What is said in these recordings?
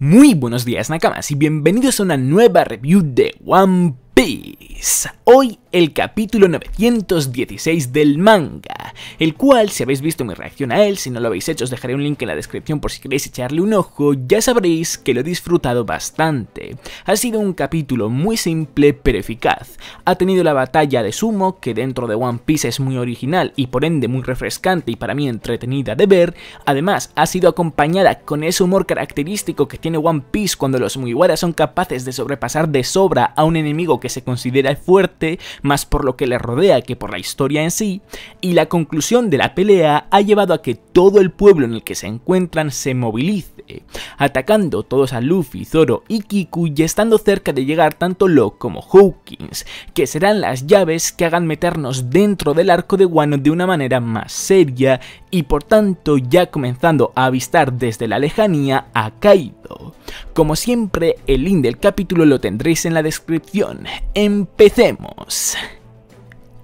Muy buenos días Nakamas y bienvenidos a una nueva review de One Piece. Hoy el capítulo 916 del manga, el cual si habéis visto mi reacción a él, si no lo habéis hecho os dejaré un link en la descripción por si queréis echarle un ojo, ya sabréis que lo he disfrutado bastante. Ha sido un capítulo muy simple pero eficaz, ha tenido la batalla de Sumo, que dentro de One Piece es muy original y por ende muy refrescante y para mí entretenida de ver, además ha sido acompañada con ese humor característico que tiene One Piece cuando los Mugiwara son capaces de sobrepasar de sobra a un enemigo que se considera fuerte, más por lo que le rodea que por la historia en sí, y la conclusión de la pelea ha llevado a que todo el pueblo en el que se encuentran se movilice eh, atacando todos a Luffy, Zoro y Kiku y estando cerca de llegar tanto lo como Hawkins, que serán las llaves que hagan meternos dentro del arco de Wano de una manera más seria y por tanto ya comenzando a avistar desde la lejanía a Kaido. Como siempre, el link del capítulo lo tendréis en la descripción. ¡Empecemos!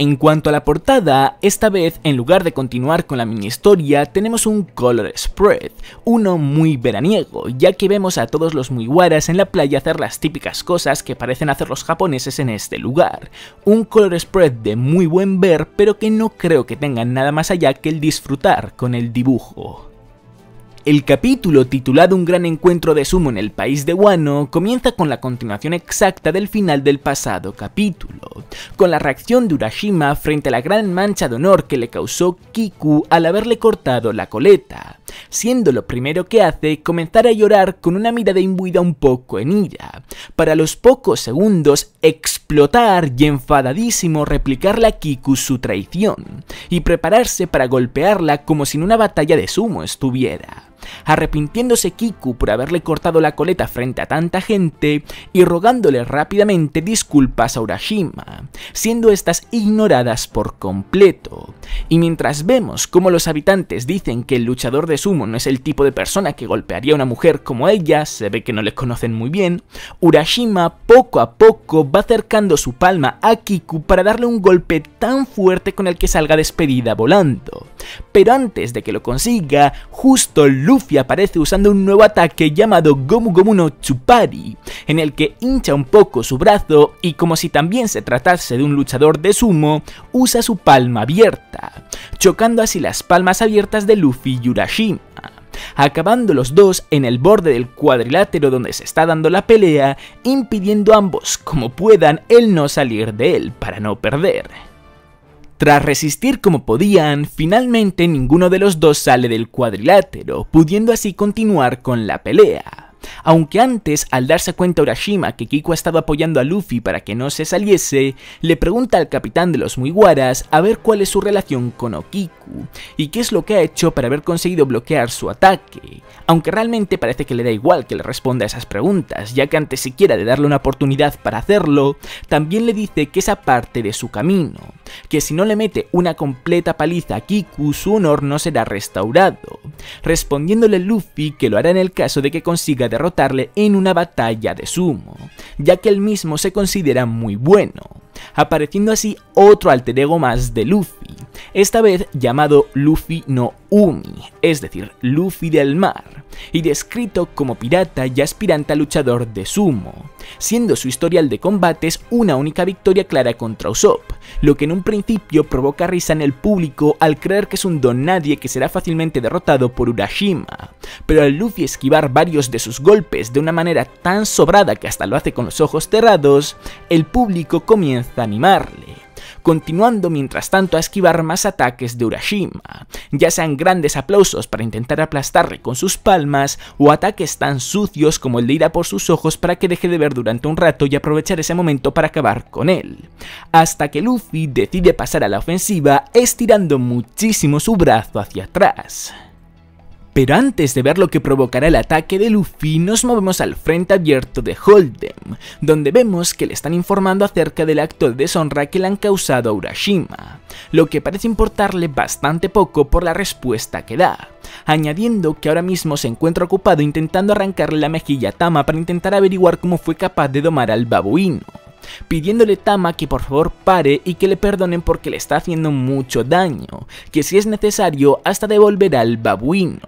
En cuanto a la portada, esta vez en lugar de continuar con la mini historia, tenemos un color spread, uno muy veraniego, ya que vemos a todos los muiguaras en la playa hacer las típicas cosas que parecen hacer los japoneses en este lugar. Un color spread de muy buen ver, pero que no creo que tengan nada más allá que el disfrutar con el dibujo. El capítulo titulado Un gran encuentro de sumo en el país de Wano comienza con la continuación exacta del final del pasado capítulo, con la reacción de Urashima frente a la gran mancha de honor que le causó Kiku al haberle cortado la coleta, siendo lo primero que hace comenzar a llorar con una mirada imbuida un poco en ira, para los pocos segundos explotar y enfadadísimo replicarle a Kiku su traición, y prepararse para golpearla como si en una batalla de sumo estuviera arrepintiéndose Kiku por haberle cortado la coleta frente a tanta gente y rogándole rápidamente disculpas a Urashima, siendo estas ignoradas por completo. Y mientras vemos cómo los habitantes dicen que el luchador de sumo no es el tipo de persona que golpearía a una mujer como ella, se ve que no le conocen muy bien, Urashima poco a poco va acercando su palma a Kiku para darle un golpe tan fuerte con el que salga despedida volando. Pero antes de que lo consiga, justo el Luffy aparece usando un nuevo ataque llamado Gomu Gomu no Chupari, en el que hincha un poco su brazo y como si también se tratase de un luchador de sumo, usa su palma abierta, chocando así las palmas abiertas de Luffy y Urashima acabando los dos en el borde del cuadrilátero donde se está dando la pelea, impidiendo a ambos como puedan el no salir de él para no perder. Tras resistir como podían, finalmente ninguno de los dos sale del cuadrilátero, pudiendo así continuar con la pelea. Aunque antes, al darse cuenta Urashima que ha estaba apoyando a Luffy para que no se saliese, le pregunta al capitán de los Mugiwaras a ver cuál es su relación con Okiku y qué es lo que ha hecho para haber conseguido bloquear su ataque, aunque realmente parece que le da igual que le responda a esas preguntas, ya que antes siquiera de darle una oportunidad para hacerlo, también le dice que esa parte de su camino, que si no le mete una completa paliza a Kiku, su honor no será restaurado, respondiéndole Luffy que lo hará en el caso de que consiga derrotarle en una batalla de sumo, ya que él mismo se considera muy bueno, apareciendo así otro alter ego más de Luffy, esta vez llamado Luffy no Umi, es decir, Luffy del mar, y descrito como pirata y aspirante a luchador de sumo, siendo su historial de combates una única victoria clara contra Usopp, lo que en un principio provoca risa en el público al creer que es un don nadie que será fácilmente derrotado por Urashima. Pero al Luffy esquivar varios de sus golpes de una manera tan sobrada que hasta lo hace con los ojos cerrados, el público comienza a animarle continuando mientras tanto a esquivar más ataques de Urashima, ya sean grandes aplausos para intentar aplastarle con sus palmas o ataques tan sucios como el de ir a por sus ojos para que deje de ver durante un rato y aprovechar ese momento para acabar con él, hasta que Luffy decide pasar a la ofensiva estirando muchísimo su brazo hacia atrás pero antes de ver lo que provocará el ataque de Luffy, nos movemos al frente abierto de Hold'em, donde vemos que le están informando acerca del acto de deshonra que le han causado a Urashima, lo que parece importarle bastante poco por la respuesta que da, añadiendo que ahora mismo se encuentra ocupado intentando arrancarle la mejilla a Tama para intentar averiguar cómo fue capaz de domar al babuino pidiéndole Tama que por favor pare y que le perdonen porque le está haciendo mucho daño, que si es necesario hasta devolverá al babuino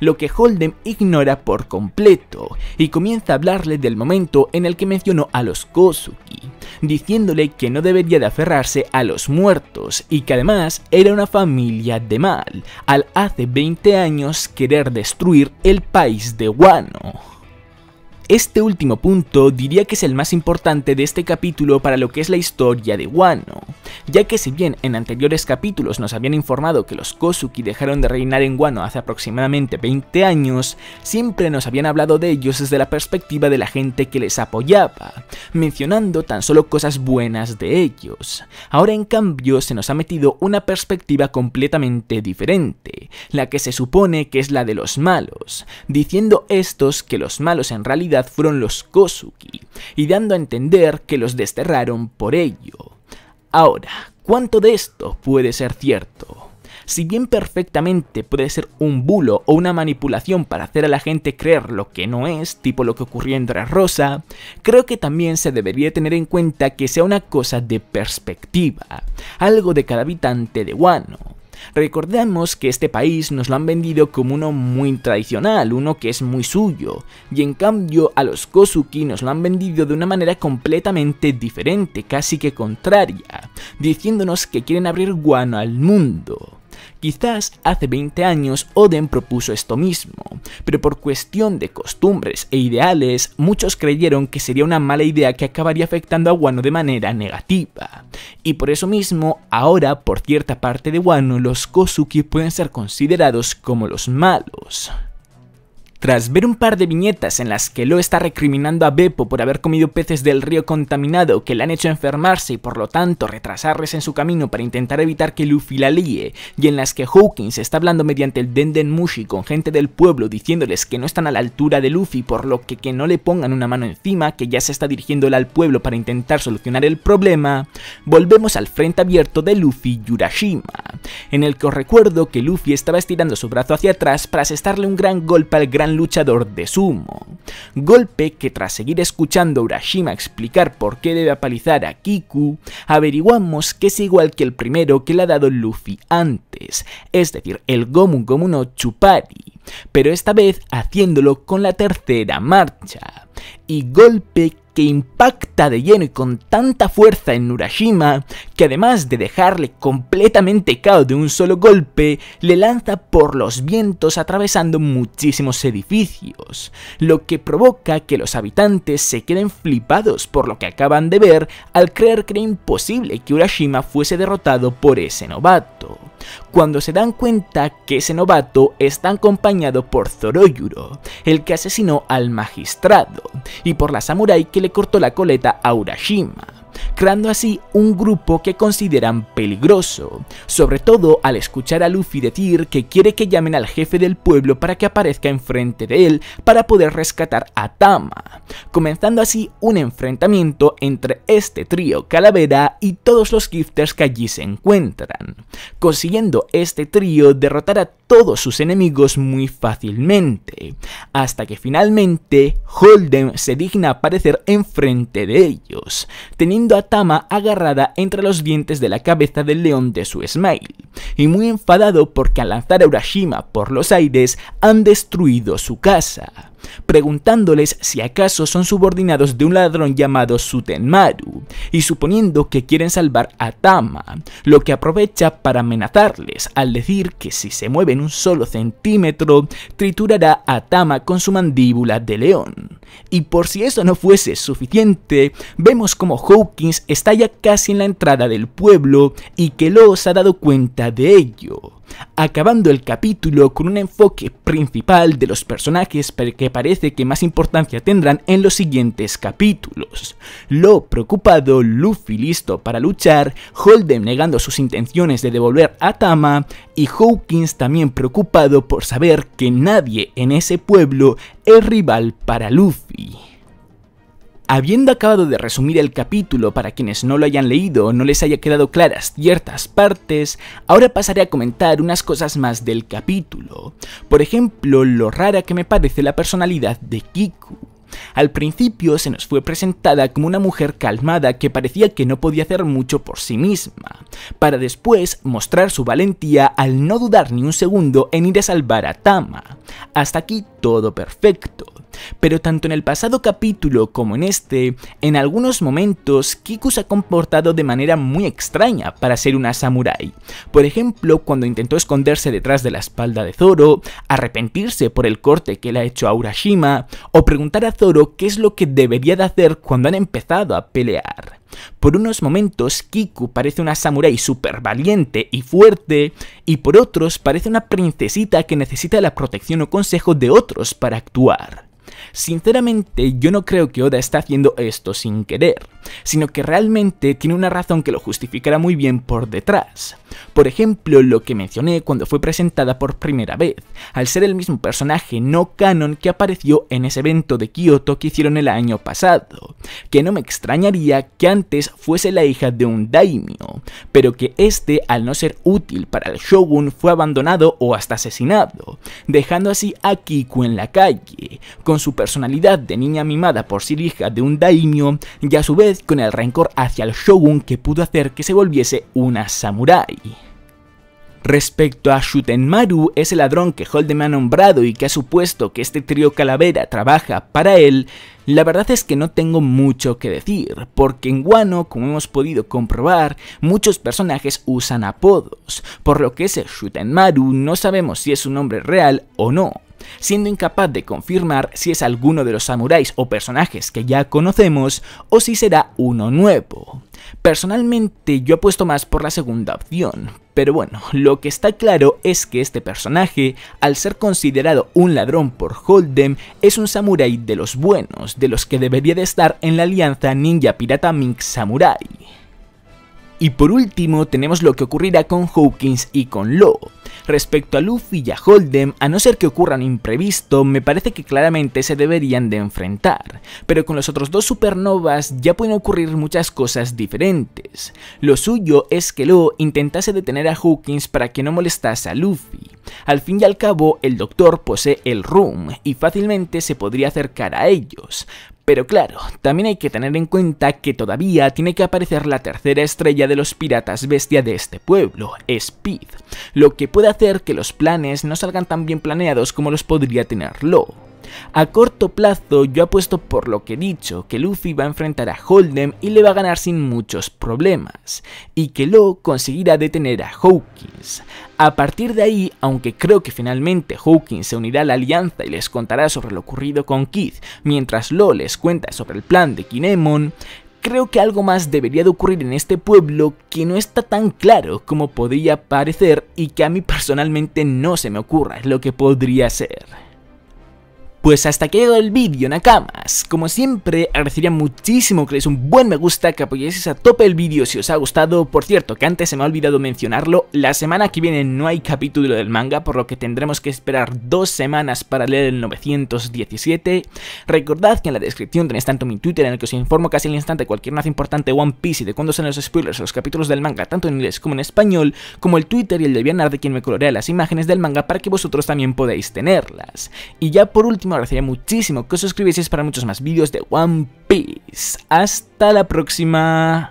lo que Holden ignora por completo y comienza a hablarle del momento en el que mencionó a los Kosuki, diciéndole que no debería de aferrarse a los muertos y que además era una familia de mal, al hace 20 años querer destruir el país de Wano. Este último punto diría que es el más importante de este capítulo para lo que es la historia de Wano, ya que si bien en anteriores capítulos nos habían informado que los Kosuki dejaron de reinar en Wano hace aproximadamente 20 años, siempre nos habían hablado de ellos desde la perspectiva de la gente que les apoyaba, mencionando tan solo cosas buenas de ellos. Ahora en cambio se nos ha metido una perspectiva completamente diferente, la que se supone que es la de los malos, diciendo estos que los malos en realidad fueron los Kosuki, y dando a entender que los desterraron por ello. Ahora, ¿cuánto de esto puede ser cierto? Si bien perfectamente puede ser un bulo o una manipulación para hacer a la gente creer lo que no es, tipo lo que ocurrió entre Rosa, creo que también se debería tener en cuenta que sea una cosa de perspectiva, algo de cada habitante de Wano. Recordemos que este país nos lo han vendido como uno muy tradicional, uno que es muy suyo, y en cambio a los Kosuki nos lo han vendido de una manera completamente diferente, casi que contraria, diciéndonos que quieren abrir guano al mundo. Quizás hace 20 años Oden propuso esto mismo, pero por cuestión de costumbres e ideales, muchos creyeron que sería una mala idea que acabaría afectando a Wano de manera negativa. Y por eso mismo, ahora, por cierta parte de Wano, los Kosuki pueden ser considerados como los malos. Tras ver un par de viñetas en las que Lo está recriminando a Beppo por haber comido peces del río contaminado que le han hecho enfermarse y por lo tanto retrasarles en su camino para intentar evitar que Luffy la líe, y en las que Hawkins está hablando mediante el Denden Mushi con gente del pueblo diciéndoles que no están a la altura de Luffy por lo que que no le pongan una mano encima que ya se está dirigiéndole al pueblo para intentar solucionar el problema, volvemos al frente abierto de Luffy Yurashima, en el que os recuerdo que Luffy estaba estirando su brazo hacia atrás para asestarle un gran golpe al gran luchador de sumo. Golpe que tras seguir escuchando a Urashima explicar por qué debe apalizar a Kiku, averiguamos que es igual que el primero que le ha dado Luffy antes, es decir, el Gomu Gomu no Chupari, pero esta vez haciéndolo con la tercera marcha. Y Golpe que impacta de lleno y con tanta fuerza en Urashima, que además de dejarle completamente cao de un solo golpe, le lanza por los vientos atravesando muchísimos edificios, lo que provoca que los habitantes se queden flipados por lo que acaban de ver al creer que era imposible que Urashima fuese derrotado por ese novato cuando se dan cuenta que ese novato está acompañado por Zoroyuro, el que asesinó al magistrado, y por la samurai que le cortó la coleta a Urashima creando así un grupo que consideran peligroso, sobre todo al escuchar a Luffy decir que quiere que llamen al jefe del pueblo para que aparezca enfrente de él para poder rescatar a Tama, comenzando así un enfrentamiento entre este trío calavera y todos los gifters que allí se encuentran, consiguiendo este trío derrotar a todos sus enemigos muy fácilmente, hasta que finalmente Holden se digna aparecer enfrente de ellos, teniendo a Tama agarrada entre los dientes de la cabeza del león de su Smile, y muy enfadado porque al lanzar a Urashima por los aires han destruido su casa, preguntándoles si acaso son subordinados de un ladrón llamado Sutenmaru, y suponiendo que quieren salvar a Tama, lo que aprovecha para amenazarles al decir que si se mueven un solo centímetro, triturará a Tama con su mandíbula de león. Y por si eso no fuese suficiente, vemos como Hawkins está ya casi en la entrada del pueblo y que los ha dado cuenta de ello acabando el capítulo con un enfoque principal de los personajes que parece que más importancia tendrán en los siguientes capítulos. Lo preocupado, Luffy listo para luchar, Holden negando sus intenciones de devolver a Tama y Hawkins también preocupado por saber que nadie en ese pueblo es rival para Luffy. Habiendo acabado de resumir el capítulo para quienes no lo hayan leído o no les haya quedado claras ciertas partes, ahora pasaré a comentar unas cosas más del capítulo. Por ejemplo, lo rara que me parece la personalidad de Kiku. Al principio se nos fue presentada como una mujer calmada que parecía que no podía hacer mucho por sí misma, para después mostrar su valentía al no dudar ni un segundo en ir a salvar a Tama. Hasta aquí todo perfecto. Pero tanto en el pasado capítulo como en este, en algunos momentos Kiku se ha comportado de manera muy extraña para ser una samurai. Por ejemplo, cuando intentó esconderse detrás de la espalda de Zoro, arrepentirse por el corte que le ha hecho a Urashima, o preguntar a Zoro qué es lo que debería de hacer cuando han empezado a pelear. Por unos momentos, Kiku parece una samurai súper valiente y fuerte, y por otros parece una princesita que necesita la protección o consejo de otros para actuar. Sinceramente, yo no creo que Oda está haciendo esto sin querer, sino que realmente tiene una razón que lo justificará muy bien por detrás. Por ejemplo, lo que mencioné cuando fue presentada por primera vez, al ser el mismo personaje no canon que apareció en ese evento de Kyoto que hicieron el año pasado, que no me extrañaría que antes fuese la hija de un daimyo, pero que este al no ser útil para el shogun fue abandonado o hasta asesinado, dejando así a Kiku en la calle, con su personalidad de niña mimada por ser hija de un daimyo y a su vez con el rencor hacia el shogun que pudo hacer que se volviese una samurai. Respecto a Shutenmaru, ese ladrón que Holden ha nombrado y que ha supuesto que este trío calavera trabaja para él, la verdad es que no tengo mucho que decir, porque en Guano, como hemos podido comprobar, muchos personajes usan apodos, por lo que ese Shutenmaru no sabemos si es un nombre real o no siendo incapaz de confirmar si es alguno de los samuráis o personajes que ya conocemos o si será uno nuevo. Personalmente yo apuesto más por la segunda opción, pero bueno, lo que está claro es que este personaje, al ser considerado un ladrón por Holden, es un samurái de los buenos, de los que debería de estar en la alianza Ninja Pirata Mink Samurai. Y por último tenemos lo que ocurrirá con Hawkins y con Lo. Respecto a Luffy y a Holden a no ser que ocurran imprevisto, me parece que claramente se deberían de enfrentar, pero con los otros dos supernovas ya pueden ocurrir muchas cosas diferentes. Lo suyo es que Lo intentase detener a Hawkins para que no molestase a Luffy. Al fin y al cabo, el doctor posee el room y fácilmente se podría acercar a ellos, pero claro, también hay que tener en cuenta que todavía tiene que aparecer la tercera estrella de los piratas bestia de este pueblo, Speed, lo que puede hacer que los planes no salgan tan bien planeados como los podría tener Lowe. A corto plazo yo apuesto por lo que he dicho, que Luffy va a enfrentar a Holdem y le va a ganar sin muchos problemas, y que Lo conseguirá detener a Hawkins. A partir de ahí, aunque creo que finalmente Hawkins se unirá a la alianza y les contará sobre lo ocurrido con Keith, mientras Law les cuenta sobre el plan de Kinemon, creo que algo más debería de ocurrir en este pueblo que no está tan claro como podría parecer y que a mí personalmente no se me ocurra lo que podría ser. Pues hasta que ha llegado el vídeo, Nakamas. Como siempre, agradecería muchísimo que le un buen me gusta, que apoyéis a tope el vídeo si os ha gustado. Por cierto, que antes se me ha olvidado mencionarlo, la semana que viene no hay capítulo del manga, por lo que tendremos que esperar dos semanas para leer el 917. Recordad que en la descripción tenéis tanto mi Twitter en el que os informo casi al instante cualquier noticia importante One Piece y de cuándo son los spoilers de los capítulos del manga, tanto en inglés como en español, como el Twitter y el de Bianar de quien me colorea las imágenes del manga para que vosotros también podáis tenerlas. Y ya por último, agradecería muchísimo que os suscribieseis para muchos más vídeos de One Piece. Hasta la próxima.